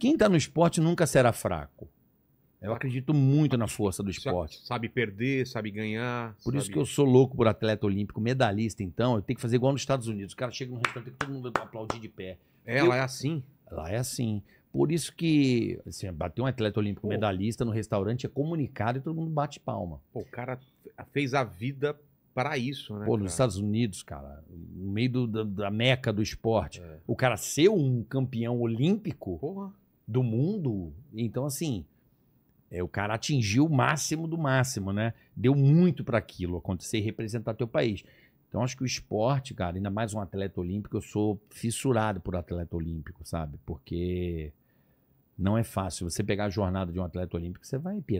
Quem está no esporte nunca será fraco. Eu acredito muito na força do esporte. Sabe perder, sabe ganhar. Por sabe... isso que eu sou louco por atleta olímpico, medalhista, então. Eu tenho que fazer igual nos Estados Unidos. O cara chega num restaurante e todo mundo aplaudir de pé. É, eu... lá é assim. Lá é assim. Por isso que, assim, bater um atleta olímpico Pô. medalhista no restaurante é comunicado e todo mundo bate palma. Pô, o cara fez a vida para isso, né? Pô, cara? nos Estados Unidos, cara, no meio do, da, da, meca do esporte, é. o cara ser um campeão olímpico. Porra do mundo. Então, assim, é, o cara atingiu o máximo do máximo, né? Deu muito para aquilo acontecer e representar teu país. Então, acho que o esporte, cara, ainda mais um atleta olímpico, eu sou fissurado por atleta olímpico, sabe? Porque não é fácil. Você pegar a jornada de um atleta olímpico, você vai pirar.